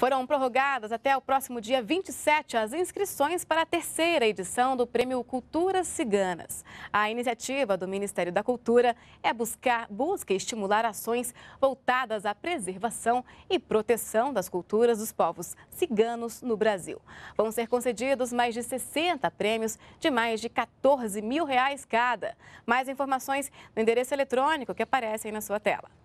Foram prorrogadas até o próximo dia 27 as inscrições para a terceira edição do Prêmio Culturas Ciganas. A iniciativa do Ministério da Cultura é buscar, busca estimular ações voltadas à preservação e proteção das culturas dos povos ciganos no Brasil. Vão ser concedidos mais de 60 prêmios de mais de 14 mil reais cada. Mais informações no endereço eletrônico que aparecem na sua tela.